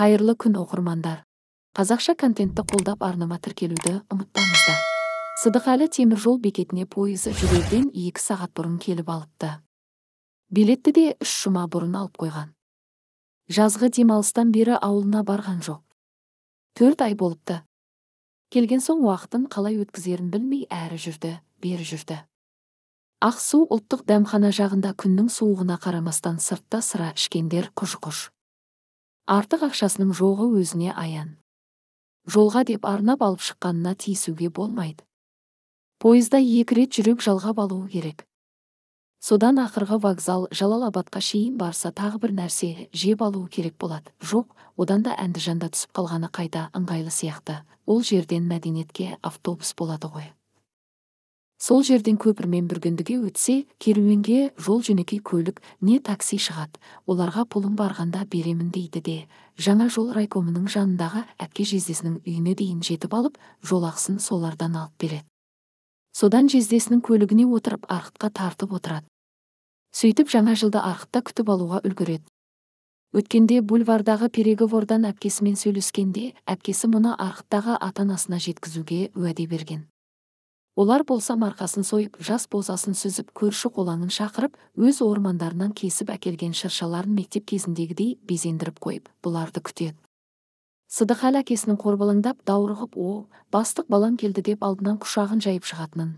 қайырлы күн оқырмандар қазақша контентті қолдап арнама тіркелуді ұмытпаңыздар сыдықәлі теміржол бекетіне пойызы жүрерден екі сағат бұрын келіп алыпты билетті де үш жұма бұрын алып қойған жазғы демалыстан бері ауылына барған жоқ төрт ай болыпты келген соң уақытын қалай өткізерін білмей әрі жүрді бері жүрді ақсу ұлттық дәмхана жағында күннің суығына қарамастан сыртта сыра ішкендер құж артық ақшасының жоғы өзіне аян жолға деп арнап алып шыққанына тиісуге болмайды пойызда екі рет жүріп жалғап алуы керек содан ақырғы вокзал абатқа шейін барса тағы бір нәрсе жеп алуы керек болады жоқ одан да әндіжанда түсіп қалғаны қайда ыңғайлы сияқты ол жерден мәдениетке автобус болады ғой сол жерден көпірмен бүргендіге өтсе керуенге жол жөнекей көлік не такси шығады оларға пұлым барғанда беремін дейді де жаңа жол райкомының жанындағы әпке жездесінің үйіне дейін жетіп алып жол солардан алып береді содан жездесінің көлігіне отырып арқытқа тартып отырады сөйтіп жаңа жылды арқытта күтіп алуға үлгереді өткенде бульвардағы переговордан әпкесімен сөйлескенде әпкесі мұны арқыттағы ата анасына жеткізуге уәде берген олар болса марқасын сойып жас бозасын сүзіп көрші қолаңын шақырып өз ормандарынан кесіп әкелген шыршаларын мектеп кезіндегідей безендіріп қойып бұларды күтеді сыдық әлі әкесінің қорбылыңдап даурығып о бастық балам келді деп алдынан құшағын жайып шығатынын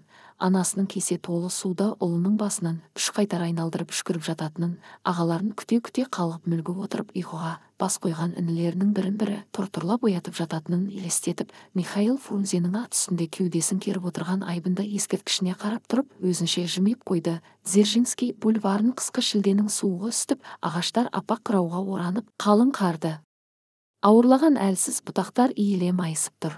анасының кесе толы суда ұлының басынан үш қайтар айналдырып үшкіріп жататынын ағаларын күте-күте қалып мүлгіп отырып ұйқыға бас қойған інілерінің бірін бірі тұрлап оятып жататынын елестетіп михаил фрунзенің ат үстінде кеудесін керіп отырған айбынды ескерткішіне қарап тұрып өзінше жымиып қойды дзержинский бульварын қысқы шілденің суығы үстіп ағаштар апақ қырауға оранып қалың қарды ауырлаған әлсіз бұтақтар иіле майысып тұр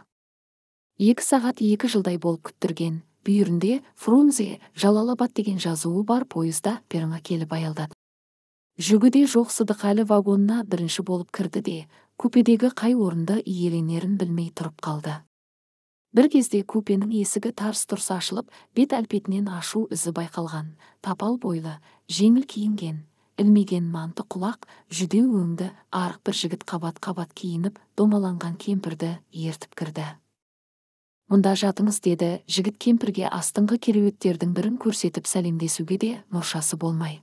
екі сағат екі жылдай болып күттірген бүйірінде фрунзе жалалабад деген жазуы бар пойызда перронға келіп аялдады Жүгіде де жоқ сыдықәлі вагонына бірінші болып кірді де купедегі қай орынды иеленерін білмей тұрып қалды бір кезде купенің есігі тарс тұрс ашылып бет әлпетінен ашу ізі байқалған тапал бойлы жеңіл киінген ілмеген манты құлақ жүдеу өңді арық бір жігіт қабат қабат киініп домаланған кемпірді ертіп кірді мұнда жатыңыз деді жігіт кемпірге астыңғы кереуеттердің бірін көрсетіп сәлемдесуге де мұршасы болмай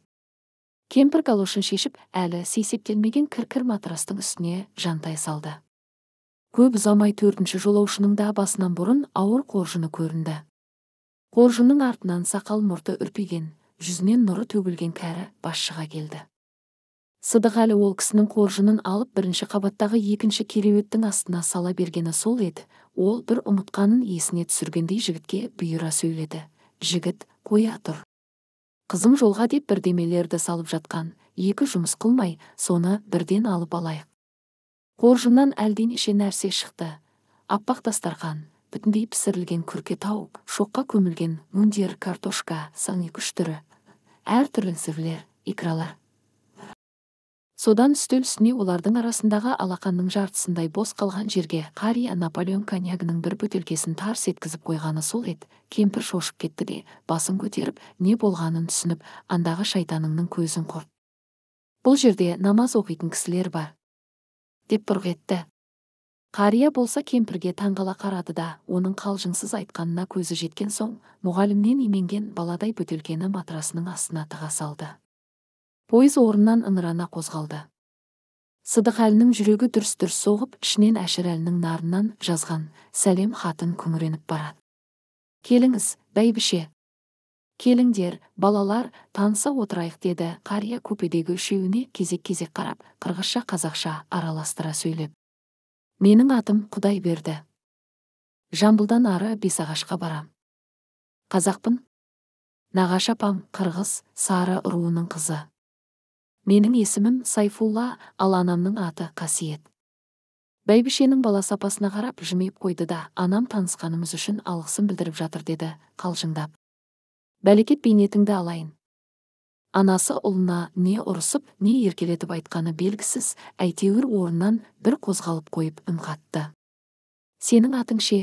кемпір галошын шешіп әлі сейсептелмеген кір матрастың үстіне жантай салды көп ұзамай төртінші жолаушының да басынан бұрын ауыр қоржыны көрінді қоржынның артынан сақал мұрты үрпиген жүзінен нұры төгілген кәрі басшыға келді сыдықәлі ол кісінің қоржынын алып бірінші қабаттағы екінші кереуеттің астына сала бергені сол еді ол бір ұмытқанын есіне түсіргендей жігітке бұйыра сөйледі жігіт қоя тұр қызым жолға деп бірдемелерді салып жатқан екі жұмыс қылмай соны бірден алып алайық қоржыннан әлденеше нәрсе шықты аппақ дастарқан бүтіндей пісірілген күрке тауық шоққа көмілген мундир картошка сан екі үш түрі әртүрлі сірлер икралар содан үстел үстіне олардың арасындағы алақанның жартысындай бос қалған жерге қария ә наполеон коньягының бір бөтелкесін тарс еткізіп қойғаны сол еді кемпір шошып кетті де басын көтеріп не болғанын түсініп андағы шайтаныңның көзін құрт бұл жерде намаз оқитын кісілер бар деп бұрқ етті қария болса кемпірге таңғала қарады да оның қалжыңсыз айтқанына көзі жеткен соң мұғалімнен именген баладай бөтелкені матрасының астына тыға салды пойыз орнынан ыңырана қозғалды сыдықәлінің жүрегі дүрс дүрс соғып ішінен әшірәлінің нарынан жазған сәлем хатын күңіреніп барады келіңіз бәйбіше келіңдер балалар таныса отырайық деді қария купедегі үшеуіне кезек кезек қарап қырғызша қазақша араластыра сөйлеп менің атым құдай берді жамбылдан ары бесағашқа барам қазақпын нағашы апам қырғыз сары руының қызы менің есімім сайфулла ал анамның аты қасиет бәйбішенің бала сапасына қарап жымиып қойды да анам танысқанымыз үшін алғысын білдіріп жатыр деді қалжыңдап бәлекет бейнетіңді алайын анасы ұлына не ұрысып не еркелетіп айтқаны белгісіз әйтеуір орнынан бір қозғалып қойып үн қатты сенің атың ше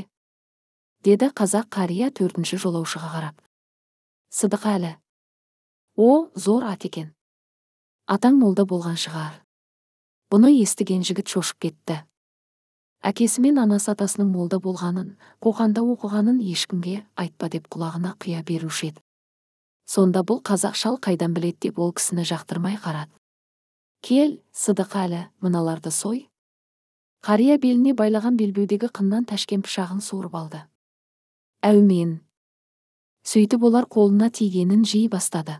деді қазақ қария төртінші жолаушыға қарап сыдықәлі о зор ат екен атаң молда болған шығар бұны естіген жігіт шошып кетті әкесі мен анасы атасының молда болғанын қоғанда оқығанын ешкімге айтпа деп құлағына құя беруші еді сонда бұл қазақ шал қайдан білет деп ол кісіні жақтырмай қарады кел Сыдық әлі, мыналарды сой қария беліне байлаған белбеудегі қыннан тәшкен пышағын суырып алды әумен сөйтіп олар қолына тигенін жей бастады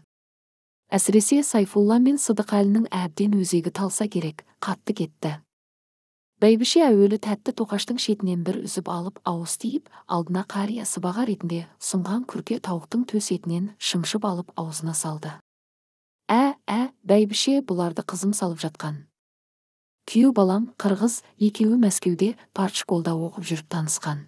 әсіресе сайфулла мен сыдықәлінің әбден өзегі талса керек қатты кетті бәйбіше әуелі тәтті тоқаштың шетінен бір үзіп алып ауыз тиіп алдына қария сыбаға ретінде сұнған күрке тауықтың төс етінен шымшып алып аузына салды ә ә бәйбіше бұларды қызым салып жатқан күйеу балам қырғыз екеуі мәскеуде партшколда оқып жүріп танысқан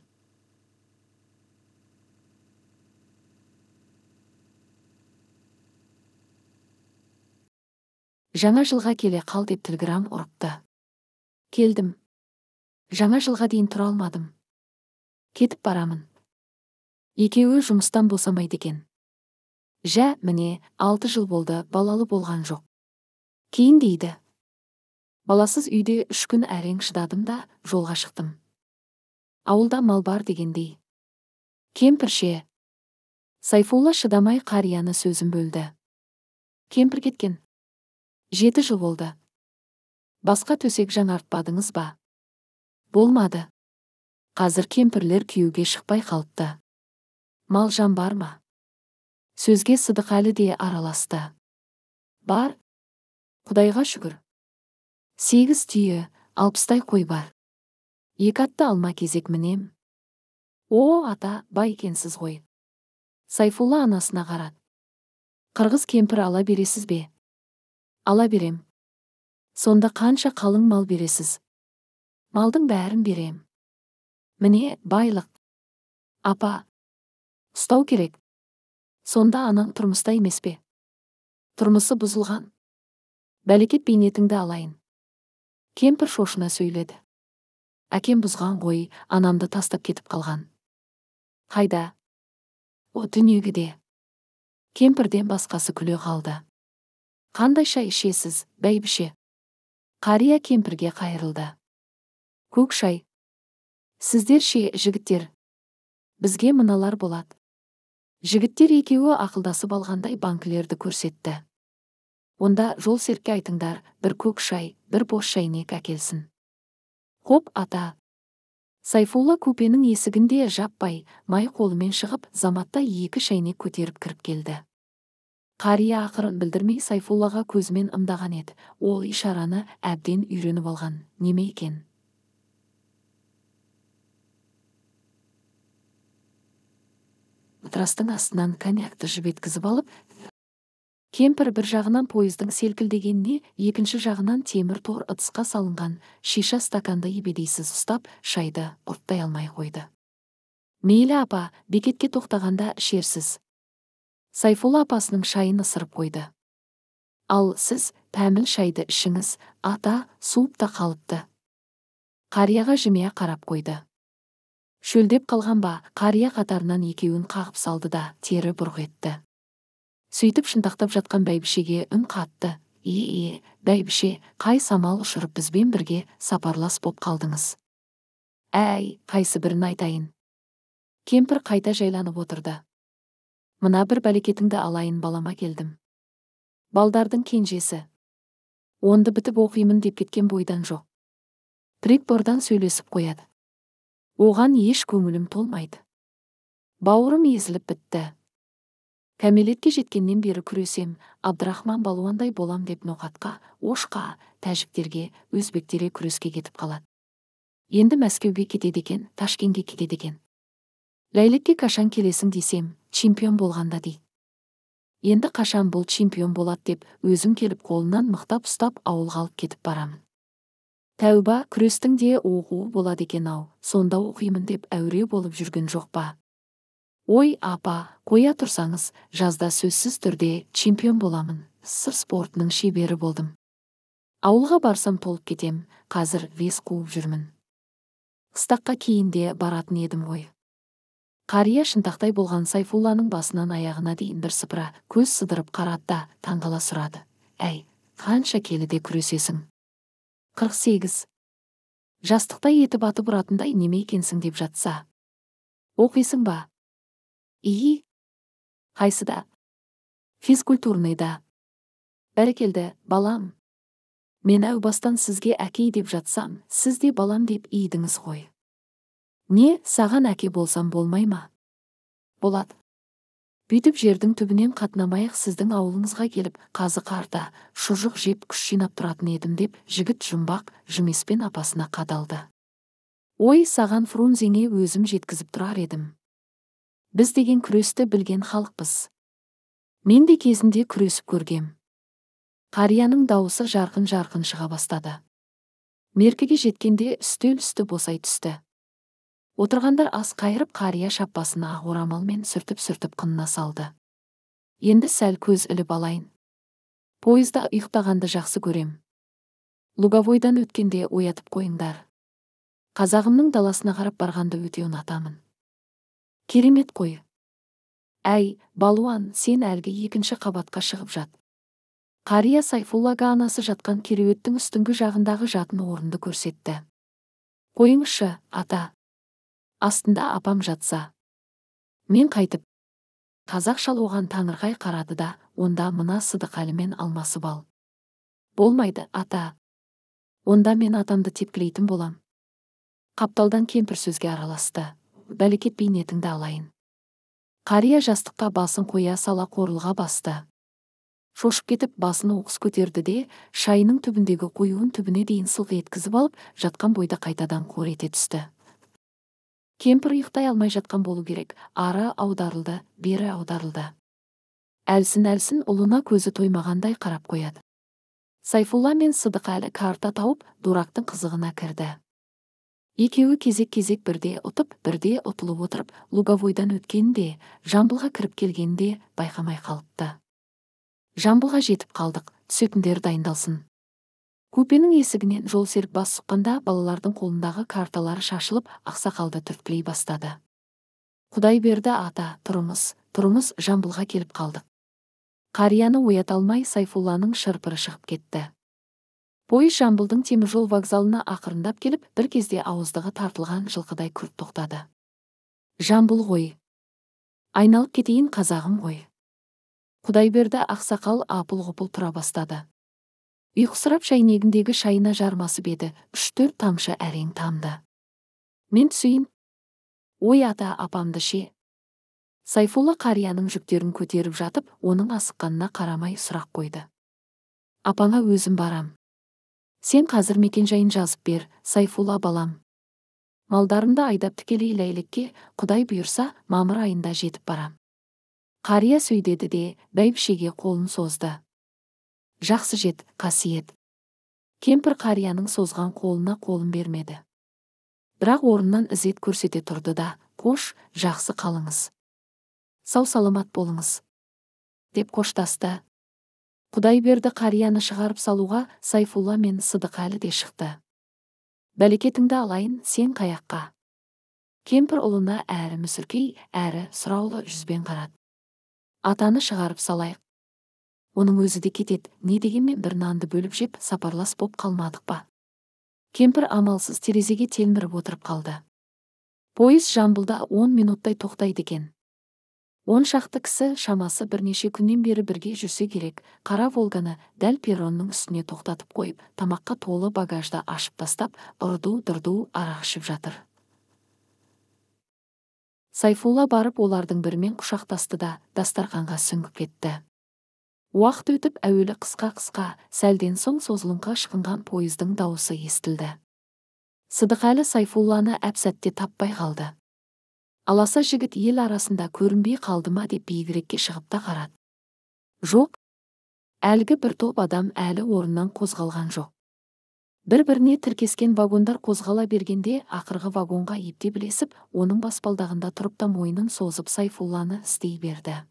жаңа жылға келе қал деп телеграм ұрыпты келдім жаңа жылға дейін тұра алмадым кетіп барамын екеуі жұмыстан босамайды екен жә міне алты жыл болды балалы болған жоқ кейін дейді баласыз үйде үш күн әрең шыдадым да жолға шықтым ауылда мал бар дегендей кемпірше сайфулла шыдамай қарияны сөзін бөлді кемпір кеткен жеті жыл болды басқа төсек жаңартпадыңыз ба болмады қазір кемпірлер күйеуге шықпай қалыпты Мал жан бар ма сөзге әлі де араласты бар құдайға шүгір сегіз түйе алпыстай қой бар екі атты алма кезек мінем о ата бай екенсіз ғой сайфулла анасына қарады қырғыз кемпір ала бересіз бе ала берем сонда қанша қалың мал бересіз малдың бәрін берем міне байлық апа ұстау керек сонда анаң тұрмыста емес пе тұрмысы бұзылған бәлекет бейнетіңді алайын кемпір шошына сөйледі әкем бұзған ғой анамды тастап кетіп қалған қайда о де. кемпірден басқасы күле қалды қандай шай ішесіз бәйбіше қария кемпірге қайырылды көк шай сіздер ше жігіттер бізге мыналар болады жігіттер екеуі ақылдасып алғандай банкілерді көрсетті онда жол серке айтыңдар бір көк шай бір бос шәйнек әкелсін хоп ата сайфолла купенің есігінде жаппай май қолымен шығып заматта екі шәйнек көтеріп кіріп келді қария ақырын білдірмей сайфоллаға көзімен ымдаған еді ол ишараны әбден үйреніп алған неме екен матрастың астынан коньякты жібеткізіп алып кемпір бір жағынан пойыздың селкілдегеніне екінші жағынан темір тор ыдысқа салынған шиша стаканды ебедейсіз ұстап шайды ұрттай алмай қойды мейлі апа бекетке тоқтағанда ішерсіз сайфолла апасының шайын ысырып қойды ал сіз пәміл шайды ішіңіз ата суып та қалыпты қарияға жымия қарап қойды шөлдеп қалған ба қария қатарынан екеуін қағып салды да тері бұрқ етті сөйтіп шынтақтап жатқан бәйбішеге үн қатты е е бәйбіше қай самал ұшырып бізбен бірге сапарлас боп қалдыңыз әй қайсы бірін айтайын кемпір қайта жайланып отырды мына бір бәлекетіңді алайын балама келдім балдардың кенжесі онды бітіп оқимын деп кеткен бойдан жоқ прикбордан сөйлесіп қояды оған еш көңілім толмайды бауырым езіліп бітті кәмелетке жеткеннен бері күресем абдрахман балуандай болам деп ноқатқа ошқа тәжіктерге өзбектерге күреске кетіп қалады енді мәскеуге кетеді екен ташкентке кетеді екен ләйлекке қашан келесің десем чемпион болғанда дей. енді қашан бұл чемпион болады деп өзім келіп қолынан мықтап ұстап ауылға алып кетіп барамын тәуба күрестің де оқуы болады екен ау сонда оқимын деп әуре болып жүрген жоқ па ой апа қоя тұрсаңыз жазда сөзсіз түрде чемпион боламын сыр спортының шебері болдым ауылға барсам толып кетем қазір вес қуып жүрмін қыстаққа кейінде баратын едім ғой қария шынтақтай болған сайфулланың басынан аяғына дейін бір сыпыра көз сыдырып қарады да таңғала сұрады әй қанша келіде күресесің қырық сегіз жастықтай етіп атып ұратындай неме екенсің деп жатса оқисың ба и қайсыда физкультурныйда бәрекелді балам мен әу бастан сізге әке деп жатсам сіз де балам деп иідіңіз ғой не саған әке болсам болмай ма болады бүйтіп жердің түбінен қатынамайық сіздің ауылыңызға келіп қазы қарда шұжық жеп күш жинап тұратын едім деп жігіт жұмбақ жүмеспен апасына қадалды ой саған фрунзеңе өзім жеткізіп тұрар едім біз деген күресті білген халықпыз мен де кезінде күресіп көргем қарияның дауысы жарқын жарқын шыға бастады Меркіге жеткенде үстел үсті босай түсті отырғандар ас қайырып қария шаппасына ақ орамалмен сүртіп сүртіп қынына салды енді сәл көз іліп алайын пойызда ұйықтағанды жақсы көрем. луговойдан өткенде оятып қойыңдар қазағымның даласына қарап барғанды өте ұнатамын керемет қой әй балуан сен әлгі екінші қабатқа шығып жат қария сайфуллаға анасы жатқан кереуеттің үстіңгі жағындағы жатын орынды көрсетті қойыңызшы ата астында апам жатса мен қайтып қазақ шал оған таңырқай қарады да онда мына сыдықәлімен алмасып ал болмайды ата онда мен атамды тепкілейтін болам қапталдан кемпір сөзге араласты бәлекет бейнетіңді алайын қария жастыққа басын қоя сала қорылға басты шошып кетіп басын оқыс көтерді де шайының түбіндегі қоюын түбіне дейін сылқ еткізіп алып жатқан бойда қайтадан қор ете түсті кемпір ұйықтай алмай жатқан болу керек ары аударылды бері аударылды әлсін әлсін ұлына көзі тоймағандай қарап қояды сайфулла мен сыдық әлі карта тауып дурактың қызығына кірді екеуі кезек кезек бірде ұтып бірде ұтылып отырып луговойдан өткенде жамбылға кіріп келгенде байқамай қалыпты жамбылға жетіп қалдық түсетіндер дайындалсын купенің есігінен жол серік бас сұққанда балалардың қолындағы карталары шашылып ақсақалды түрткілей бастады құдай берді ата тұрмыз тұрмыз жамбылға келіп қалдық қарияны оята алмай сайфулланың шырпыры шығып кетті пойыз жамбылдың теміржол вокзалына ақырындап келіп бір кезде ауыздығы тартылған жылқыдай күрт тоқтады жамбыл ғой айналып кетейін қазағым ғой құдайберді ақсақал апыл ғұпыл тұра бастады ұйқысырап шәйнегіндегі шайына жармасып еді үш төрт тамшы әрең тамды мен түсейін ой ата апамды ше сайфолла қарияның жүктерін көтеріп жатып оның асыққанына қарамай сұрақ қойды апаңа өзім барам сен қазір мекенжайын жазып бер сайфолла балам малдарымды айдап тікелей ләйлекке құдай бұйырса мамыр айында жетіп барам қария сөйдеді де бәйбішеге қолын созды жақсы жет қасиет кемпір қарияның созған қолына қолын бермеді бірақ орыннан ізет көрсете тұрды да қош жақсы қалыңыз сау саламат болыңыз деп қоштасты Құдай берді қарияны шығарып салуға сайфулла мен әлі де шықты бәлекетіңді алайын сен қаяққа кемпір ұлына әрі мүсіркей әрі сұраулы жүзбен қарады атаны шығарып салайық оның өзі де кетеді не дегенмен бір нанды бөліп жеп сапарлас боп қалмадық па кемпір амалсыз терезеге телміріп отырып қалды пойыз жамбылда он минуттай тоқтайды екен он шақты кісі шамасы бірнеше күннен бері бірге жүрсе керек қара волганы дәл перронның үстіне тоқтатып қойып тамаққа толы багажды ашып тастап ырду дырду арақ ішіп жатыр сайфулла барып олардың бірімен құшақтасты да дастарханға сүңгіп кетті уақыт өтіп әуелі қысқа қысқа сәлден соң созылыңқы шығынған пойыздың дауысы естілді сыдықәлі сайфулланы әп сәтте таппай қалды аласа жігіт ел арасында көрінбей қалды ма деп биігірекке шығып та қарады жоқ әлгі бір топ адам әлі орнынан қозғалған жоқ бір біріне тіркескен вагондар қозғала бергенде ақырғы вагонға ептеп ілесіп оның баспалдағында тұрып та мойнын созып сайфулланы істей берді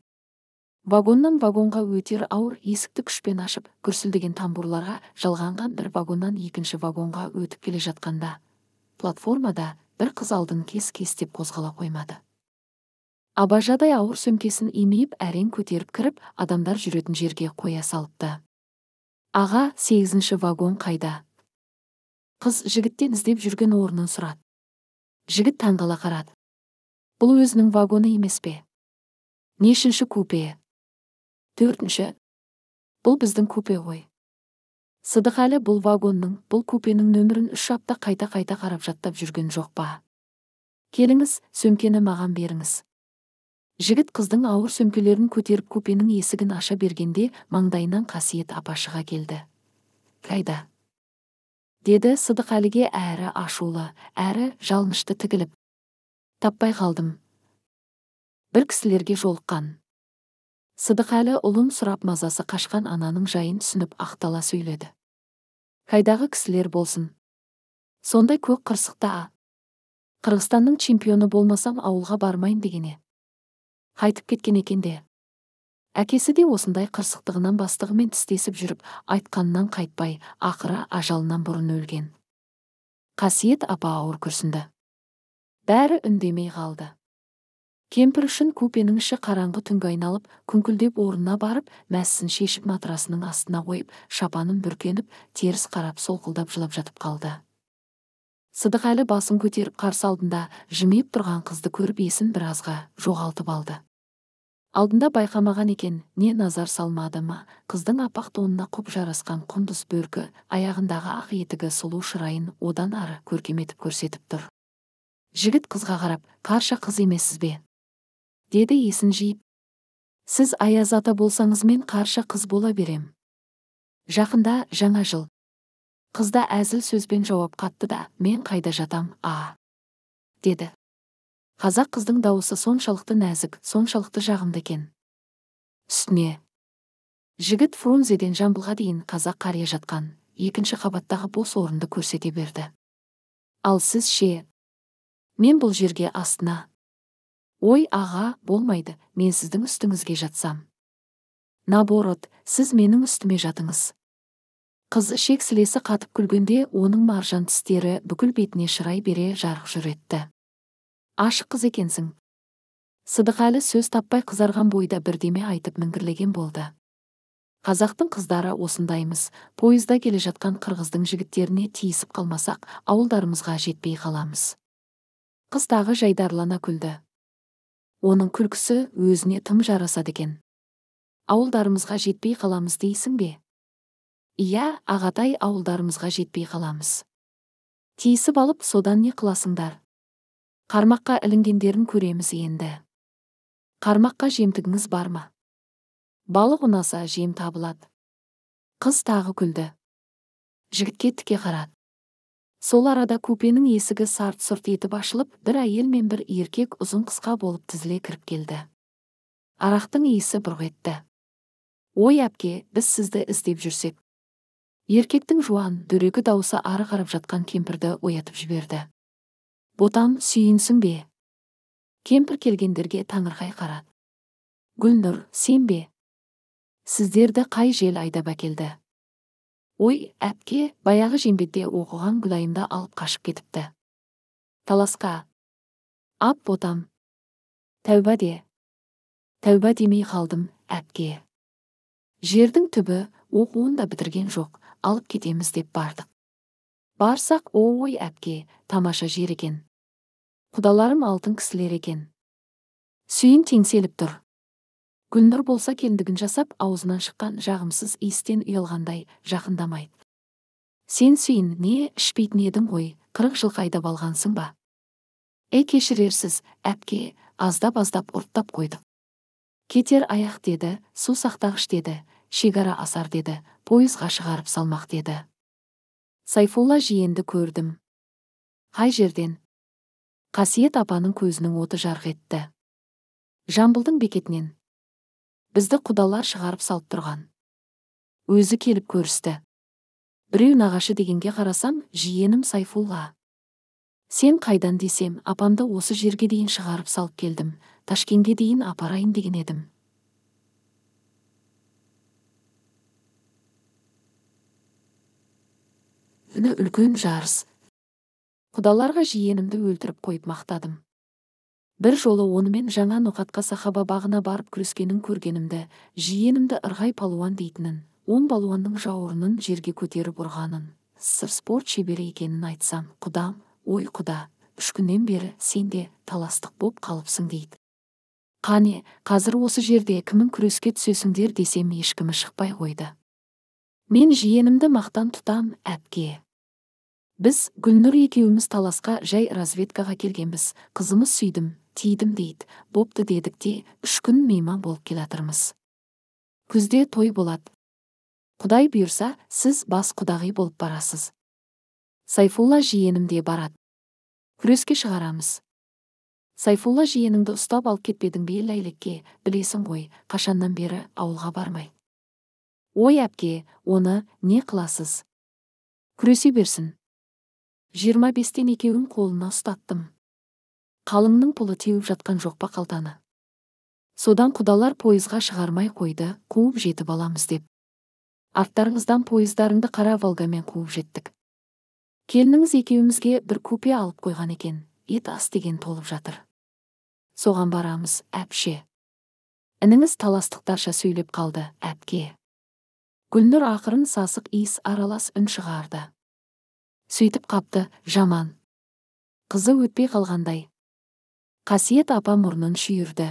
вагоннан вагонға өтер ауыр есікті күшпен ашып күрсілдеген тамбурларға жалғанған бір вагоннан екінші вагонға өтіп келе жатқанда платформада бір қыз алдын кес кестеп қозғала қоймады абажадай ауыр сөмкесін имейіп әрең көтеріп кіріп адамдар жүретін жерге қоя салыпты аға сегізінші вагон қайда қыз жігіттен іздеп жүрген орнын сұрады жігіт таңғала қарады бұл өзінің вагоны емес пе нешінші купе төртінші бұл біздің купе ғой сыдықәлі бұл вагонның бұл купенің нөмірін үш апта қайта қайта қарап жаттап жүрген жоқ па келіңіз сөмкені маған беріңіз жігіт қыздың ауыр сөмкелерін көтеріп купенің есігін аша бергенде маңдайынан қасиет апа шыға келді қайда деді сыдықәліге әрі ашулы әрі жалынышты тігіліп таппай қалдым бір кісілерге жолыққан сыдықәлі ұлын сұрап мазасы қашқан ананың жайын түсініп ақтала сөйледі қайдағы кісілер болсын сондай көк қырсықта а қырғызстанның чемпионы болмасам ауылға бармайын дегене қайтып кеткен екен де әкесі де осындай қырсықтығынан бастығымен тістесіп жүріп айтқанынан қайтпай ақыры ажалынан бұрын өлген қасиет апа ауыр күрсінді бәрі үндемей қалды кемпір үшін купенің іші қараңғы түнге айналып күңкілдеп орнына барып мәссін шешіп матрасының астына қойып шапанын бүркеніп теріс қарап солқылдап жылап жатып қалды сыдықәлі басын көтеріп қарсы алдында жымиып тұрған қызды көріп есін біразға жоғалтып алды алдында байқамаған екен не назар салмады ма қыздың апақ тонына құп жарасқан құндыз бөркі аяғындағы ақ етігі сұлу шырайын одан ары етіп көрсетіп тұр жігіт қызға қарап қарша қыз емессіз бе деді есін жиып сіз аяз ата болсаңыз мен қарша қыз бола берем жақында жаңа жыл қызда әзіл сөзбен жауап қатты да мен қайда жатам а деді қазақ қыздың дауысы соншалықты нәзік соншалықты жағымды екен үстіне жігіт фрунзеден жамбылға дейін қазақ қария жатқан екінші қабаттағы бос орынды көрсете берді ал сіз ше мен бұл жерге астына ой аға болмайды мен сіздің үстіңізге жатсам наоборот сіз менің үстіме жатыңыз қыз сілесі қатып күлгенде оның маржан тістері бүкіл бетіне шырай бере жарық жүр етті ашық қыз екенсің сыдықәлі сөз таппай қызарған бойда бірдеме айтып міңгірлеген болды қазақтың қыздары осындаймыз пойызда келе жатқан қырғыздың жігіттеріне тиісіп қалмасақ ауылдарымызға жетпей қаламыз қыз тағы жайдарлана күлді оның күлкісі өзіне тым жарасады екен ауылдарымызға жетпей қаламыз дейсің бе иә ағатай ауылдарымызға жетпей қаламыз тиісіп алып содан не қыласыңдар қармаққа ілінгендерін көреміз енді қармаққа жемтігіңіз бар ма балық ұнаса жем табылады қыз тағы күлді жігітке тіке қарады сол арада купенің есігі сарт сұрт етіп ашылып бір әйел мен бір еркек ұзын қысқа болып тізіле кіріп келді арақтың иісі бұрқ етті ой әпке біз сізді іздеп жүрсек еркектің жуан дөрекі даусы ары қарап жатқан кемпірді оятып жіберді ботам сүйінсің бе кемпір келгендерге таңырқай қарады гүлнұр сен бе сіздерді қай жел айдап әкелді ой әпке баяғы жембетте оқыған гүлайымды алып қашып кетіпті таласқа ап ботам тәуба де тәуба демей қалдым әпке жердің түбі оқуын да бітірген жоқ алып кетеміз деп бардық барсақ ой әпке тамаша жер екен құдаларым алтын кісілер екен сүйін теңселіп тұр гүлнұр болса келіндігін жасап аузынан шыққан жағымсыз иістен ұялғандай жақындамайды сен сүйін не ішпейтін едің ғой қырық жыл қайдап алғансың ба ей кешірерсіз әпке аздап аздап ұрттап қойдық кетер аяқ деді су сақтағыш деді шекара асар деді пойызға шығарып салмақ деді сайфолла жиенді көрдім қай жерден қасиет апаның көзінің оты жарқ етті жамбылдың бекетінен бізді құдалар шығарып салып тұрған өзі келіп көрісті біреу нағашы дегенге қарасам жиенім сайфулла сен қайдан десем апамды осы жерге дейін шығарып салып келдім ташкенге дейін апарайын деген едім үні үлкен жарыс құдаларға жиенімді өлтіріп қойып мақтадым бір жолы онымен жаңа ноқатқа сахаба бағына барып күрескенін көргенімді жиенімді ырғай палуан дейтінін он балуанның жауырынын жерге көтеріп ұрғанын сыр спорт шебері екенін айтсам құдам ой құда үш күннен бері сен де таластық боп қалыпсың дейді қане қазір осы жерде кімін күреске түсесіңдер десем ешкімі шықпай қойды мен жиенімді мақтан тұтам әпке біз гүлнұр екеуміз таласқа жай разведкаға келгенбіз қызымыз сүйдім тидім дейді бопты дедік те үш күн мейман болып келатырмыз күзде той болады құдай бұйырса сіз бас құдағи болып барасыз сайфулла жиенім де барады күреске шығарамыз сайфулла жиеніңді ұстап алып кетпедің бе ләйлекке білесің ғой қашаннан бері ауылға бармай ой әпке оны не қыласыз күресе берсін жиырма бестен екеуін қолына ұстаттым қалыңның пұлы теуіп жатқан жоқ па қалтаны содан құдалар пойызға шығармай қойды қуып жетіп аламыз деп арттарыңыздан пойыздарыңды қара волгамен қуып жеттік келініңіз екеумізге бір купе алып қойған екен ет ас деген толып жатыр соған барамыз әпше ініңіз таластықтарша сөйлеп қалды әпке гүлнұр ақырын сасық иіс аралас үн шығарды сөйтіп қапты жаман қызы өтпей қалғандай қасиет апа мұрнын шүйірді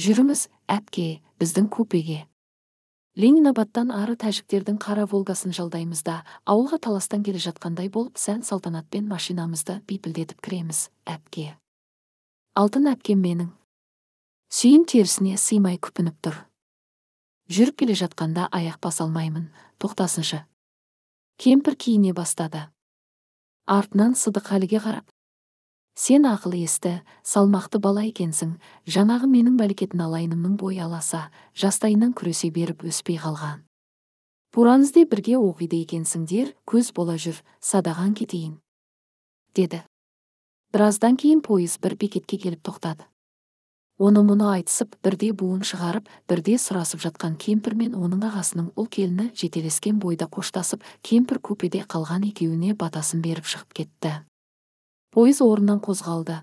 Жүріміз әпке біздің купеге ленинабадтан ары тәжіктердің қара волгасын жалдаймыз ауылға таластан келе жатқандай болып сән салтанатпен машинамызды бейпілдетіп кіреміз әпке алтын әпкем менің сүйін терісіне сыймай күпініп тұр жүріп келе жатқанда аяқ баса алмаймын тоқтасыншы кемпір киіне бастады артынан әліге қарап сен ақыл есті салмақты бала екенсің жаңағы менің бәлекетін алайынымның бойы аласа жастайынан күресе беріп өспей қалған буранызде бірге оқиды екенсіңдер көз бола жүр садаған кетейін деді біраздан кейін пойыз бір бекетке келіп тоқтады оны мұны айтысып бірде буын шығарып бірде сұрасып жатқан кемпір мен оның ағасының ұл келіні жетелескен бойда қоштасып кемпір купеде қалған екеуіне батасын беріп шығып кетті пойыз орнынан қозғалды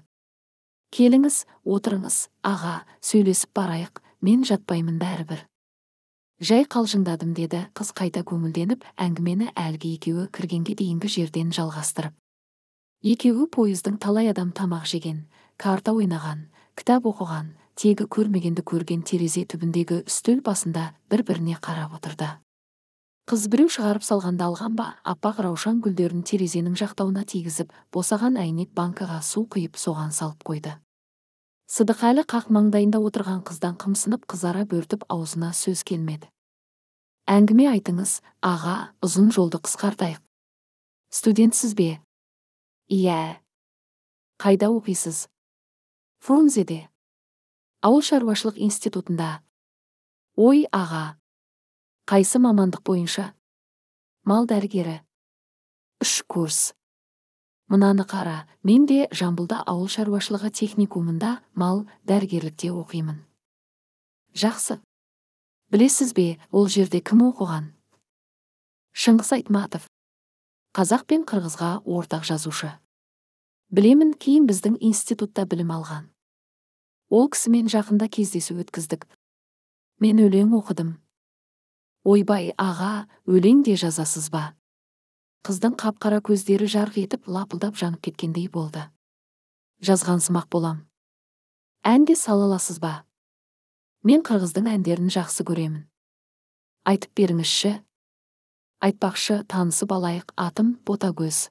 келіңіз отырыңыз аға сөйлесіп барайық мен жатпаймын бәрібір жай қалжыңдадым деді қыз қайта көңілденіп әңгімені әлгі екеуі кіргенге дейінгі жерден жалғастырып екеуі пойыздың талай адам тамақ жеген карта ойнаған кітап оқыған тегі көрмегенді көрген терезе түбіндегі үстел басында бір біріне қарап отырды қыз біреу шығарып салғанда алған ба аппақ раушан гүлдерін терезенің жақтауына тигізіп босаған әйнек банкаға су құйып соған салып қойды сыдықәлі қақ маңдайында отырған қыздан қымсынып қызара бөртіп аузына сөз келмеді әңгіме айтыңыз аға ұзын жолды қысқартайық студентсіз бе иә қайда оқисыз фрунзеде ауыл шаруашылық институтында ой аға қайсы мамандық бойынша мал дәрігері үш курс мынаны қара мен де жамбылда ауыл шаруашылығы техникумында мал дәрігерлікте оқимын жақсы білесіз бе ол жерде кім оқыған шыңғыс айтматов қазақ пен қырғызға ортақ жазушы білемін кейін біздің институтта білім алған ол кісімен жақында кездесу өткіздік мен өлең оқыдым ойбай аға өлең де жазасыз ба қыздың қапқара көздері жарқ етіп лапылдап жанып кеткендей болды жазғансымақ болам ән де сала аласыз ба мен қырғыздың әндерін жақсы көремін айтып беріңізші айтпақшы танысып алайық атым ботагөз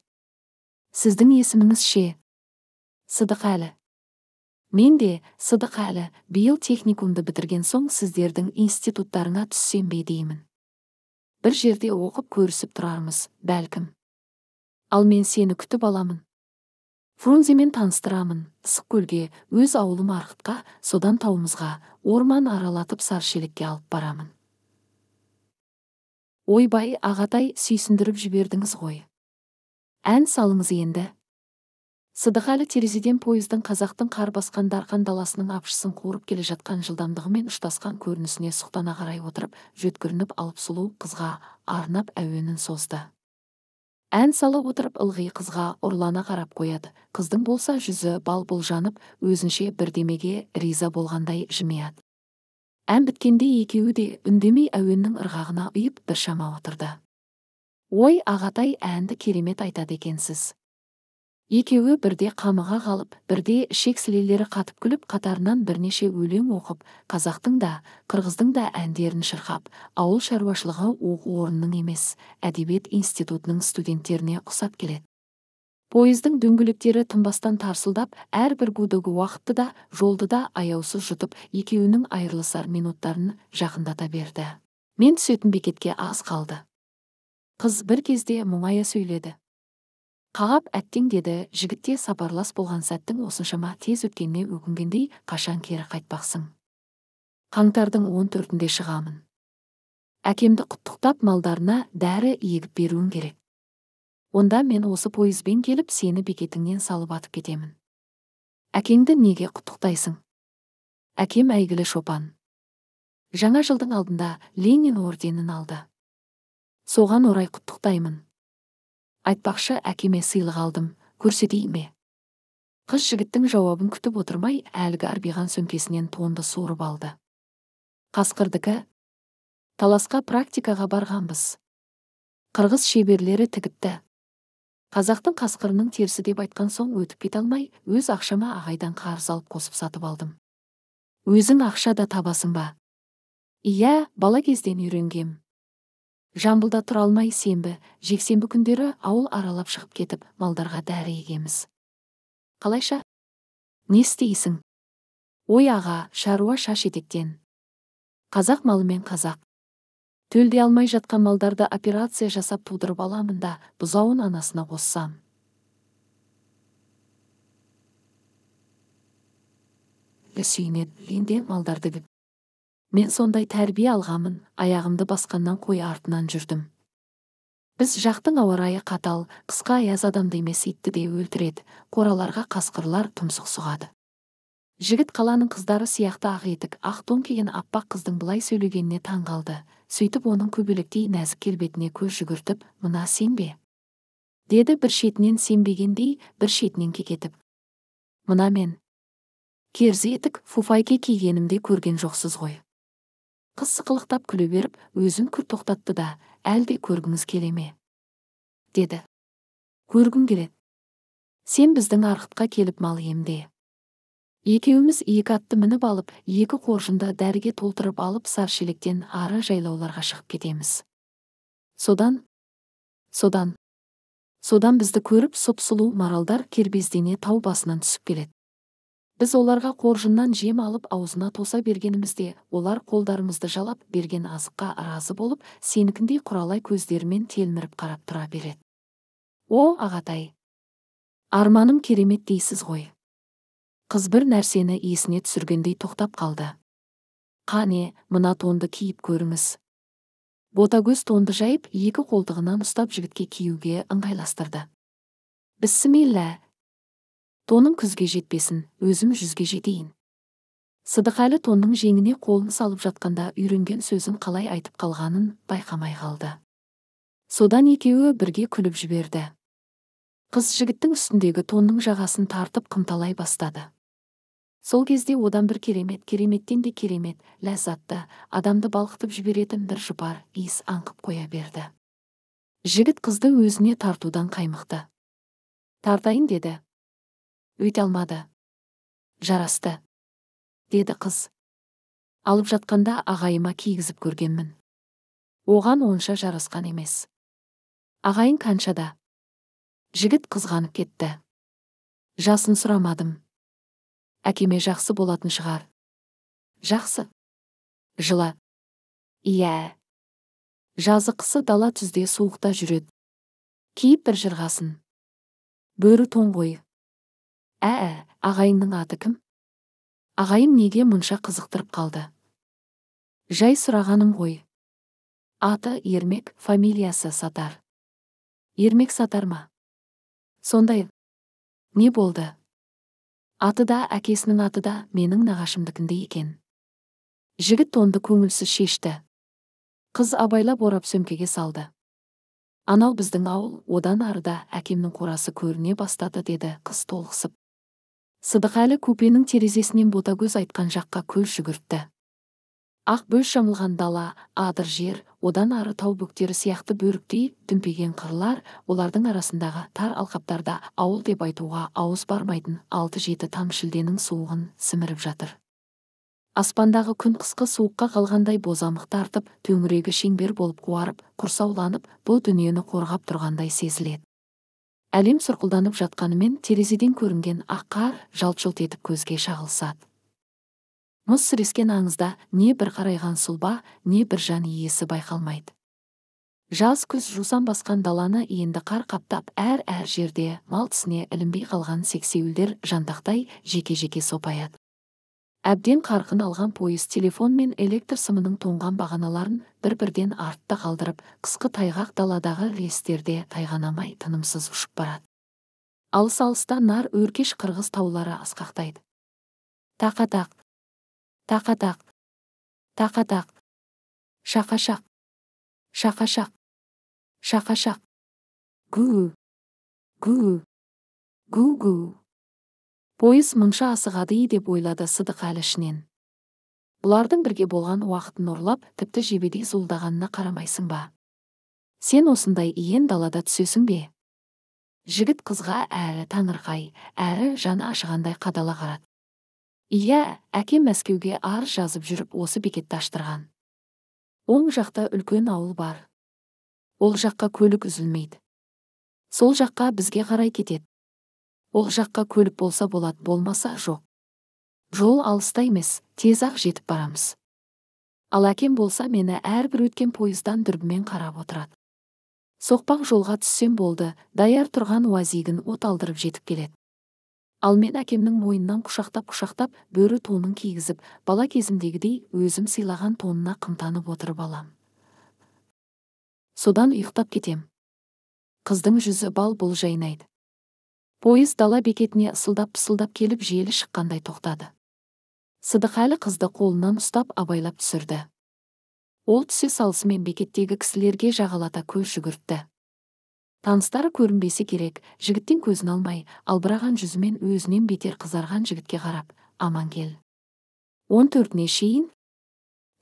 сіздің есіміңіз ше сыдықәлі мен де сыдықәлі биыл техникумды бітірген соң сіздердің институттарыңа түссем бе деймін бір жерде оқып көрісіп тұрармыз бәлкім ал мен сені күтіп аламын фрунземен таныстырамын ысықкөлге өз ауылым арқытқа содан тауымызға орман аралатып саршелікке алып барамын ойбай ағатай сүйсіндіріп жібердіңіз ғой ән салыңыз енді сыдықәлі терезеден пойыздың қазақтың қар басқан дарқан даласының апшысын қуырып келе жатқан жылдамдығымен ұштасқан көрінісіне сұқтана қарай отырып жөткірініп алып сұлу қызға арнап әуенін созды ән салып отырып ылғи қызға ұрлана қарап қояды қыздың болса жүзі бал бұл жанып өзінше бірдемеге риза болғандай жымияды ән біткенде екеуі де үндемей әуеннің ырғағына ұйып біршама отырды ой ағатай әнді керемет айтады екенсіз екеуі бірде қамыға қалып бірде ішек қатып күліп қатарынан бірнеше өлең оқып қазақтың да қырғыздың да әндерін шырқап ауыл шаруашылығы оқу орнының емес әдебиет институтының студенттеріне ұқсап келеді пойыздың дөңгелектері тынбастан тарсылдап әрбір гудогы уақытты да жолды да аяусыз жұтып екеуінің айырылысар минуттарын жақындата берді мен түсетін бекетке аз қалды қыз бір кезде мұңая сөйледі қағап әттең деді жігітте сапарлас болған сәттің осыншама тез өткеніне өкінгендей қашан кері қайтпақсың қаңтардың он төртінде шығамын әкемді құттықтап малдарына дәрі егіп беруің керек онда мен осы пойызбен келіп сені бекетіңнен салып атып кетемін әкеңді неге құттықтайсың әкем әйгілі шопан жаңа жылдың алдында ленин орденін алды соған орай құттықтаймын айтпақшы әкеме сыйлық алдым көрсетейін бе қыз жігіттің жауабын күтіп отырмай әлгі арбиған сөмкесінен тонды суырып алды қасқырдікі таласқа практикаға барғанбыз қырғыз шеберлері тігіпті қазақтың қасқырының терісі деп айтқан соң өтіп кете алмай өз ақшама ағайдан қарыз алып қосып сатып алдым өзің ақша да табасың ба иә бала кезден үйренгем жамбылда тұра алмай сенбі жексенбі күндері ауыл аралап шығып кетіп малдарға дәрі егеміз қалайша не істейсің ой аға шаруа шаш етектен қазақ малымен қазақ төлдей алмай жатқан малдарды операция жасап тудырып аламын да бұзауын анасына қоссам сүйінеді енде малдарды мен сондай тәрбие алғамын аяғымды басқаннан қой артынан жүрдім біз жақтың ауа райы қатал қысқа аяз адамды емес итті де өлтіреді қораларға қасқырлар тұмсық сұғады жігіт қаланың қыздары сияқты ақ етік ақ тон киген аппақ қыздың былай сөйлегеніне таң қалды сөйтіп оның көбелектей нәзік келбетіне көз жүгіртіп мына сен бе деді бір шетінен сенбегендей бір шетінен кекетіп мына мен керзі етік фуфайке кигенімде көрген жоқсыз ғой қыз сықылықтап күле беріп өзін күр тоқтатты да әлде көргіңіз келе ме деді көргім келеді сен біздің арқытқа келіп мал емде екеуміз екі атты мініп алып екі қоржынды дәріге толтырып алып саршеліктен ары жайлауларға шығып кетеміз содан содан содан бізді көріп сұп сұлу маралдар кербездене тау басынан түсіп келеді біз оларға қоржыннан жем алып аузына тоса бергенімізде олар қолдарымызды жалап берген азыққа разы болып сенікіндей құралай көздерімен телміріп қарап тұра береді о ағатай арманым керемет дейсіз ғой қыз бір нәрсені есіне түсіргендей тоқтап қалды қане мына тонды киіп көріңіз ботагөз тонды жайып екі қолтығынан ұстап жігітке киюге ыңғайластырды бісмилла тоның күзге жетпесін өзім жүзге жетейін сыдықәлі тонның жеңіне қолын салып жатқанда үйренген сөзін қалай айтып қалғанын байқамай қалды содан екеуі бірге күліп жіберді қыз жігіттің үстіндегі тонның жағасын тартып қымталай бастады сол кезде одан бір керемет кереметтен де керемет ләззатты адамды балқытып жіберетін бір жұпар иіс аңқып қоя берді жігіт қызды өзіне тартудан қаймықты тартайын деді өйт алмады жарасты деді қыз алып жатқанда ағайыма кигізіп көргенмін оған онша жарасқан емес ағайын қаншада жігіт қызғанып кетті жасын сұрамадым әкеме жақсы болатын шығар жақсы Жыла? иә жазы қысы дала түзде суықта жүреді киіп бір жырғасын бөрі ғой Ә, ә ағайынның аты кім ағайын неге мұнша қызықтырып қалды жай сұрағаным ғой аты ермек фамилиясы сатар ермек сатар ма сондай не болды аты да әкесінің аты да менің нағашымдікіндей екен жігіт тонды көңілсіз шешті қыз абайлап орап сөмкеге салды анау біздің ауыл одан арыда әкемнің қорасы көріне бастады деді қыз толықсып сыдықәлі купенің терезесінен көз айтқан жаққа көл жүгіртті ақ бөл жамылған дала адыр жер одан ары тау бөктері сияқты бөріктей түмпеген қырлар олардың арасындағы тар алқаптарда ауыл деп айтуға ауыз бармайтын алты жеті там шілденің суығын сіміріп жатыр аспандағы күн қысқы суыққа қалғандай бозамық тартып төңірегі шеңбер болып қуарып құрсауланып бұл дүниені қорғап тұрғандай сезіледі әлем сұрқылданып жатқанымен терезеден көрінген аққа қар жалт жұлт етіп көзге шағылысады мұз сірескен аңызда не бір қарайған сұлба не бір жан иесі байқалмайды жаз күз жусан басқан даланы енді қар қаптап әр әр жерде мал тісіне ілінбей қалған сексеуілдер жандақтай жеке жеке сопаяды әбден қарқын алған пойыз телефон мен электр сымының тоңған бағаналарын бір бірден артта қалдырып қысқы тайғақ даладағы рестерде тайғанамай тынымсыз ұшып барады алыс алыста нар өркеш қырғыз таулары асқақтайды тақатақ тақатақ тақатақ шақашақ шақашақ шақашақ гу гу гу гу пойыз мұнша асығады деп ойлады әлі ішінен бұлардың бірге болған уақытын ұрлап тіпті жебедей зуылдағанына қарамайсың ба сен осындай иен далада түсесің бе жігіт қызға әрі таңырқай әрі жаны ашығандай қадала қарады иә әкем мәскеуге ар жазып жүріп осы бекетті аштырған оң жақта үлкен ауыл бар ол жаққа көлік үзілмейді сол жаққа бізге қарай кетеді ол жаққа көлік болса болады болмаса жоқ жол алыста емес тез ақ жетіп барамыз ал әкем болса мені әрбір өткен пойыздан дүрбімен қарап отырады соқпақ жолға түссем болды даяр тұрған уазигін оталдырып жетіп келеді ал мен әкемнің мойнынан құшақтап құшақтап бөрі тонын кигізіп бала кезімдегідей өзім сыйлаған тонына қымтанып отырып алам. содан ұйықтап кетем қыздың жүзі бал бұл жайнайды пойыз дала бекетіне ысылдап пысылдап келіп желі шыққандай тоқтады сыдықәлі қызды қолынан ұстап абайлап түсірді ол түсе салысымен бекеттегі кісілерге жағалата көз жүгіртті таныстары көрінбесе керек жігіттен көзін алмай албыраған жүзімен өзінен бетер қызарған жігітке қарап аман кел он төртіне шейін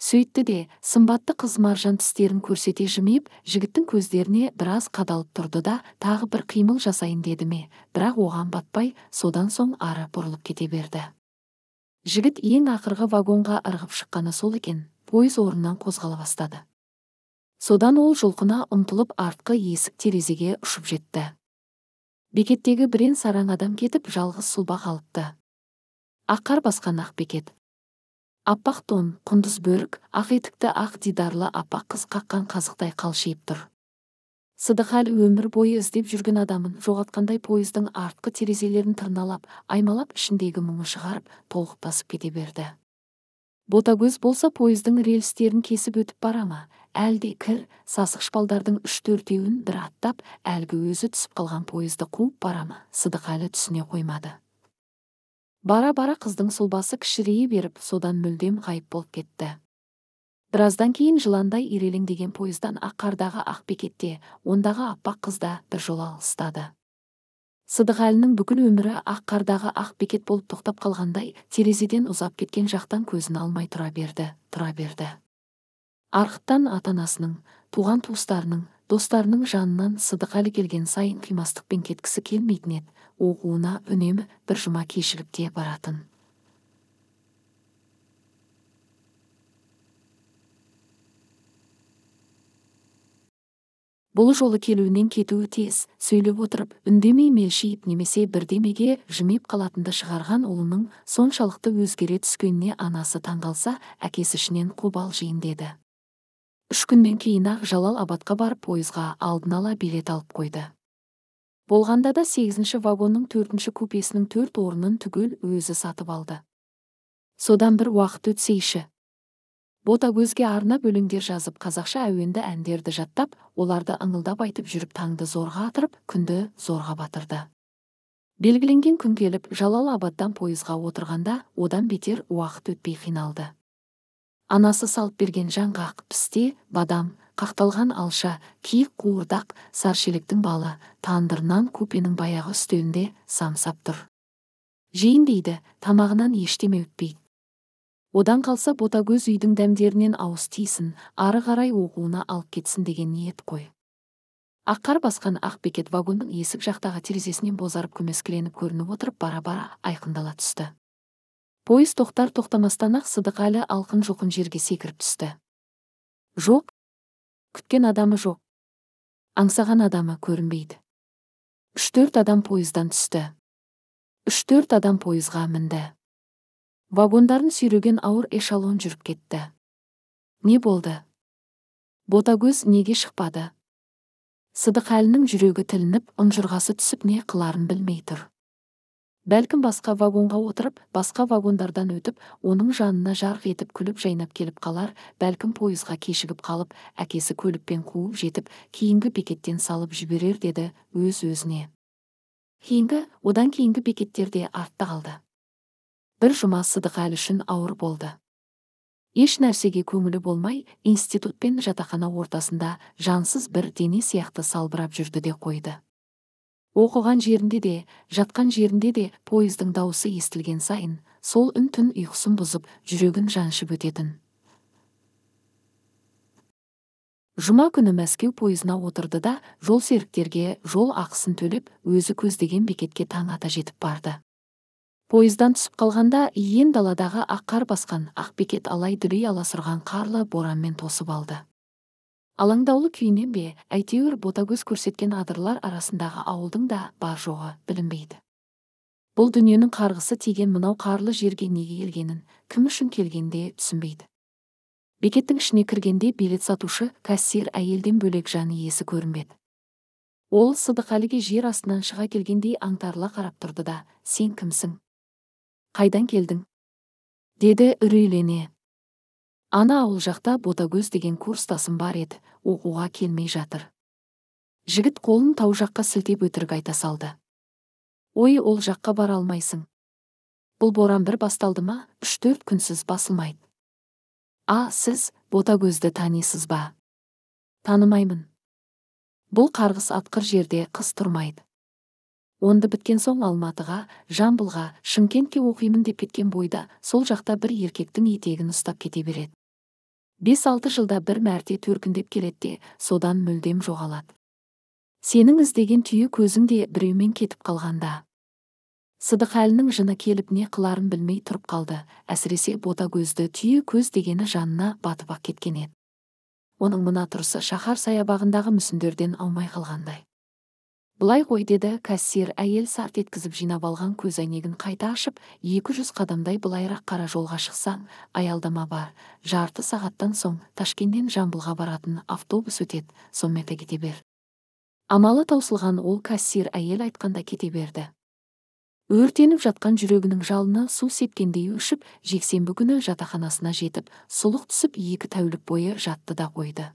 сөйтті де сымбатты қыз маржан тістерін көрсете жымиып жігіттің көздеріне біраз қадалып тұрды да тағы бір қимыл жасайын деді ме бірақ оған батпай содан соң ары бұрылып кете берді жігіт ең ақырғы вагонға ырғып шыққаны сол екен пойыз орнынан қозғала бастады содан ол жұлқына ұмтылып артқы есік терезеге ұшып жетті бекеттегі бірен сараң адам кетіп жалғыз сұлба қалыпты Ақар басқан ақ бекет аппақ тон құндыз бөрік ақ етікті ақ дидарлы аппақ қыз қаққан қазықтай қалшиып тұр әл өмір бойы іздеп жүрген адамын жоғалтқандай пойыздың артқы терезелерін тырналап аймалап ішіндегі мұңы шығарып толық басып кете берді ботагөз болса пойыздың рельстерін кесіп өтіп бара ма әлде кір сасық шпалдардың үш төртеуін бір аттап әлгі өзі түсіп қалған пойызды қуып бара ма түсіне қоймады бара бара қыздың сұлбасы кішірейе беріп содан мүлдем ғайып болып кетті біраздан кейін жыландай деген пойыздан аққардағы ақ бекетте ондағы аппақ қыз да жола алыстады сыдықәлінің бүкіл өмірі аққардағы ақ бекет болып тоқтап қалғандай терезеден ұзап кеткен жақтан көзін алмай тұра берді тұра берді арқыттан ата анасының туған туыстарының достарының жанынан әлі келген сайын қимастықпен кеткісі келмейтін еді оқуына үнемі бір жұма кешігіп те баратын бұл жолы келуінен кетуі тез сөйлеп отырып үндемей мелшиіп немесе бірдемеге жымиып қалатынды шығарған ұлының соншалықты өзгере түскеніне анасы таңғалса әкесі ішінен қобалжиын деді үш күннен кейін ақ жалал абадқа барып пойызға алдын ала билет алып қойды болғанда да сегізінші вагонның төртінші купесінің төрт орнын түгел өзі сатып алды содан бір уақыт өтсейші ботагөзге арнап өлеңдер жазып қазақша әуенді әндерді жаттап оларды ыңылдап айтып жүріп таңды зорға атырып күнді зорға батырды белгіленген күн келіп жалал абадтан пойызға отырғанда одан бетер уақыт өтпей қиналды анасы салып берген жаңғақ пісте бадам қақталған алша киік қуырдақ саршелектің балы тандырнан купенің баяғы үстелінде самсап тұр жейін дейді тамағынан ештеме өтпейді одан қалса ботагөз үйдің дәмдерінен ауыз тисін ары қарай оқуына алып кетсін деген ниет қой аққар басқан ақбекет вагонның есік жақтағы терезесінен бозарып көмескіленіп көрініп отырып бара бара айқындала түсті пойыз тоқтар тоқтамастан ақ әлі алқын жоқын жерге секіріп түсті жоқ күткен адамы жоқ аңсаған адамы көрінбейді үш төрт адам пойыздан түсті үш төрт адам пойызға мінді вагондарын сүйреген ауыр эшалон жүріп кетті не болды ботагөз неге шықпады әлінің жүрегі тілініп ұнжырғасы түсіп не қыларын білмей тұр бәлкім басқа вагонға отырып басқа вагондардан өтіп оның жанына жарқ етіп күліп жайнап келіп қалар бәлкім пойызға кешігіп қалып әкесі көлікпен қуып жетіп кейінгі бекеттен салып жіберер деді өз өзіне кейінгі одан кейінгі бекеттерде артта қалды бір жұма сыдықәлі үшін ауыр болды еш нәрсеге көңілі болмай институт пен жатақхана ортасында жансыз бір дене сияқты салбырап жүрді де қойды оқыған жерінде де жатқан жерінде де пойыздың даусы естілген сайын сол үн түн ұйқысын бұзып жүрегін жаншып өтетін жұма күні мәскеу пойызына отырды да жол серіктерге жол ақысын төлеп өзі көздеген бекетке таң ата жетіп барды пойыздан түсіп қалғанда иен даладағы ақ қар басқан ақ бекет алай дүлей аласұрған қарлы боранмен тосып алды алаңдаулы күйінен бе әйтеуір ботагөз көрсеткен адырлар арасындағы ауылдың да бар жоғы білінбейді бұл дүниенің қарғысы тиген мынау қарлы жерге неге келгенін кім үшін келгенде түсінбейді бекеттің ішіне кіргенде билет сатушы кассир әйелден бөлек жан иесі көрінбеді ол сыдықәліге жер астынан шыға келгендей аңтарыла қарап тұрды да сен кімсің қайдан келдің деді үрейлене ана ауыл жақта ботагөз деген курстасым бар еді оқуға келмей жатыр жігіт қолын тау жаққа сілтеп өтірік айта салды ой ол жаққа бара алмайсың бұл боран бір басталды ма үш төрт күнсіз басылмайды а сіз ботагөзді танисыз ба танымаймын бұл қарғыс атқыр жерде қыс тұрмайды онды біткен соң алматыға жамбылға шымкентке оқимын деп кеткен бойда сол жақта бір еркектің етегін ұстап кете береді 5-6 жылда бір мәрте төркіндеп келетте, содан мүлдем жоғалады. Сенің іздеген түйе көзіңде біреумен кетіп қалғанда. Сыдық әлінің жыны келіп не қыларын білмей тұрып қалды, әсіресе бота көзді түйе көз дегені жанына батып ақ кеткен еді. Оның мұна тұрсы шаһар саябағындағы мүсіндерден аумай қалғандай былай ғой деді кассир әйел сарт еткізіп жинап алған көзәйнегін қайта ашып екі жүз қадамдай былайырақ қара жолға шықсаң аялдама бар жарты сағаттан соң ташкенттен жамбылға баратын автобус өтеді сонымен кете бер амалы таусылған ол кассир әйел айтқанда кете берді өртеніп жатқан жүрегінің жалыны су сепкендей өшіп жексенбі күні жатақханасына жетіп сұлық түсіп екі тәулік бойы жатты да қойды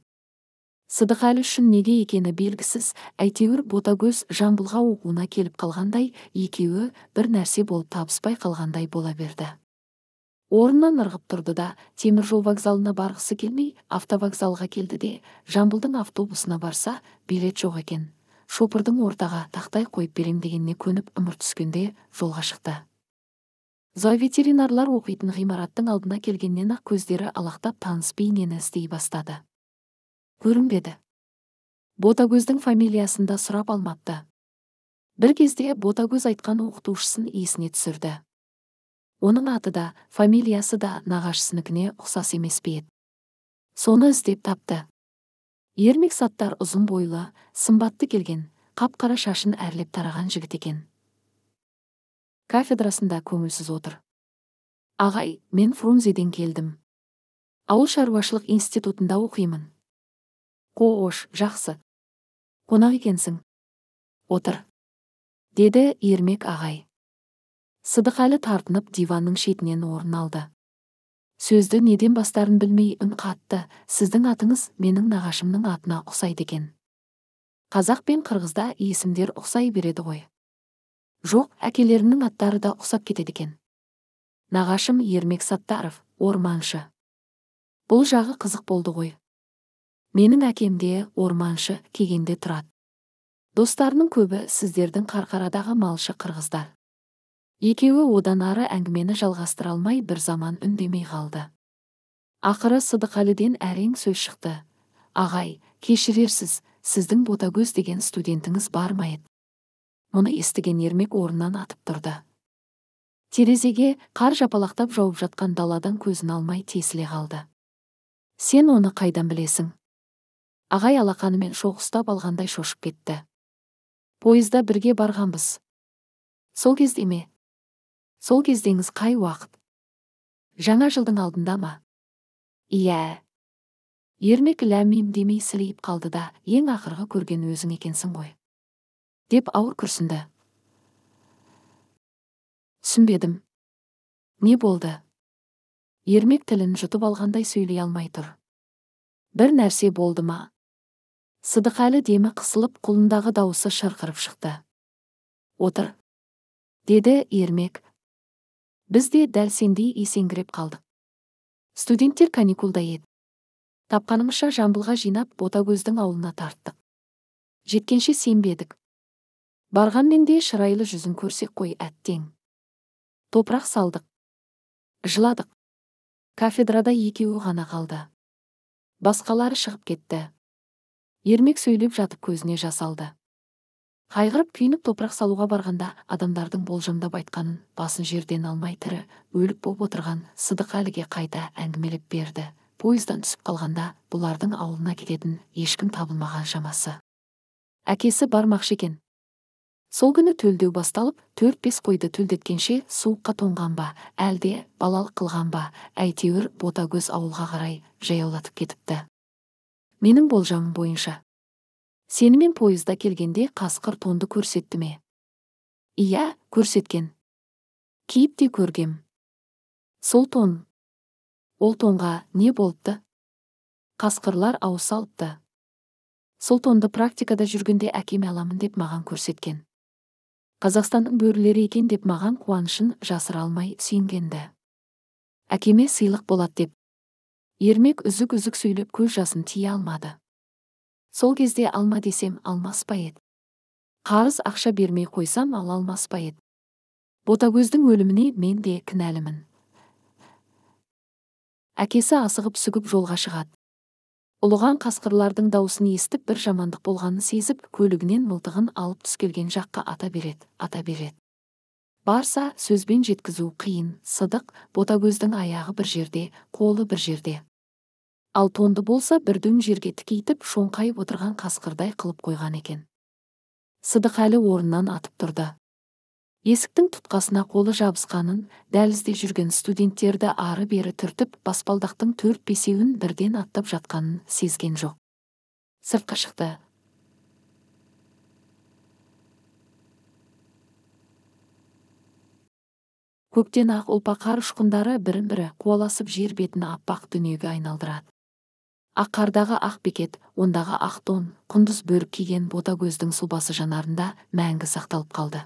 Сыдық әлі үшін неге екені белгісіз әйтеуір ботагөз жамбылға оқуына келіп қалғандай екеуі бір нәрсе болып табыспай қалғандай бола берді орнынан ырғып тұрды да теміржол вокзалына барғысы келмей автовокзалға келді де жамбылдың автобусына барса билет жоқ екен шопырдың ортаға тақтай қойып берем дегеніне көніп ымыр түскенде жолға шықты зооветеринарлар оқитын ғимараттың алдына келгеннен ақ көздері алақтап таныс бейнені іздей бастады көрінбеді ботагөздің фамилиясын да сұрап алмапты бір кезде ботагөз айтқан оқытушысын есіне түсірді оның аты да фамилиясы да нағашысынікіне ұқсас емес пе еді соны іздеп тапты ермек саттар ұзын бойлы сымбатты келген қап қара шашын әрлеп тараған жігіт екен кафедрасында көңілсіз отыр ағай мен фрунзеден келдім ауыл шаруашылық институтында оқимын қош жақсы қонақ екенсің отыр деді ермек ағай сыдықәлі тартынып диванның шетінен орын алды сөзді неден бастарын білмей үн қатты сіздің атыңыз менің нағашымның атына ұқсайды екен қазақ пен қырғызда есімдер ұқсай береді ғой жоқ әкелерімнің аттары да ұқсап кетеді екен нағашым ермек саттаров орманшы бұл жағы қызық болды ғой менің әкем орманшы кегенде тұрады достарының көбі сіздердің қарқарадағы малшы қырғыздар екеуі одан ары әңгімені жалғастыра алмай бір заман үндемей қалды ақыры сыдықәліден әрең сөз шықты ағай кешірерсіз сіздің ботагөз деген студентіңіз бар ма еді мұны естіген ермек орнынан атып тұрды терезеге қар жапалақтап жауып жатқан даладан көзін алмай тесіле қалды сен оны қайдан білесің ағай алақанымен шоқыстап алғандай шошып кетті пойызда бірге барғанбыз сол кезде ме сол кездеңіз қай уақыт жаңа жылдың алдында ма иә ермек ләммим демей сілейіп қалды да ең ақырғы көрген өзің екенсің ғой деп ауыр күрсінді түсінбедім не болды ермек тілін жұтып алғандай сөйлей алмай тұр бір нәрсе болды ма сыдықәлі демі қысылып құлындағы дауысы шырқырып шықты отыр деді ермек біз де дәл сендей есеңгіреп қалдық студенттер каникулда еді тапқанымызша жамбылға жинап ботагөздің ауылына тарттық жеткенше сенбедік барғанмен де шырайлы жүзін көрсек қой әттең топырақ салдық жыладық кафедрада екеуі ғана қалды басқалары шығып кетті ермек сөйлеп жатып көзіне жасалды. алды қайғырып күйініп топырақ салуға барғанда адамдардың болжамдап айтқанын басын жерден алмай тірі өлік боп отырған сыдық әліге қайта әңгімелеп берді пойыздан түсіп қалғанда бұлардың ауылына кететін ешкім табылмаған шамасы әкесі бармақшы екен сол күні төлдеу басталып төрт бес қойды төлдеткенше суыққа тоңған ба әлде балалық қылған ба әйтеуір ботагөз ауылға қарай жаяулатып кетіпті менің болжамым бойынша сенімен пойызда келгенде қасқыр тонды көрсетті ме иә көрсеткен киіп те көргем сол тон ол тонға не болыпты қасқырлар ауыз салыпты сол тонды практикада жүргенде әкеме аламын деп маған көрсеткен қазақстанның бөрілері екен деп маған қуанышын жасыра алмай сүйінген әкеме сыйлық болады деп ермек үзік үзік сөйлеп көз жасын тия алмады сол кезде алма десем алмас па еді қарыз ақша бермей қойсам ала алмас па еді ботагөздің өліміне мен де кінәлімін әкесі асығып сүгіп жолға шығады ұлыған қасқырлардың даусын естіп бір жамандық болғанын сезіп көлігінен мылтығын алып түскелген жаққа ата береді ата береді барса сөзбен жеткізу қиын сыдық ботагөздің аяғы бір жерде қолы бір жерде ал тонды болса бірдің жерге тікейтіп шоңқайып отырған қасқырдай қылып қойған екен сыдықәлі орнынан атып тұрды есіктің тұтқасына қолы жабысқанын дәлізде жүрген студенттерді ары бері түртіп баспалдақтың төрт бесеуін бірден аттап жатқанын сезген жоқ сыртқа шықты көктен ақ ұлпа қар ұшқындары бірін бірі қуаласып жер бетін аппақ дүниеге айналдырады аққардағы ақ бекет ондағы ақ тон құндыз бөрік киген көздің сұлбасы жанарында мәңгі сақталып қалды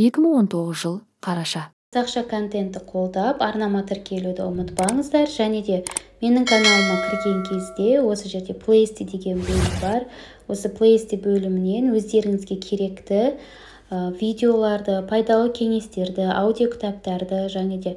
2019 жыл қараша қазақша контентті қолдап арнама тіркелуді ұмытпаңыздар және де менің каналыма кірген кезде осы жерде плейсти деген бөлім бар осы плейсти бөлімінен өздеріңізге керекті видеоларды пайдалы кеңестерді аудиокітаптарды және де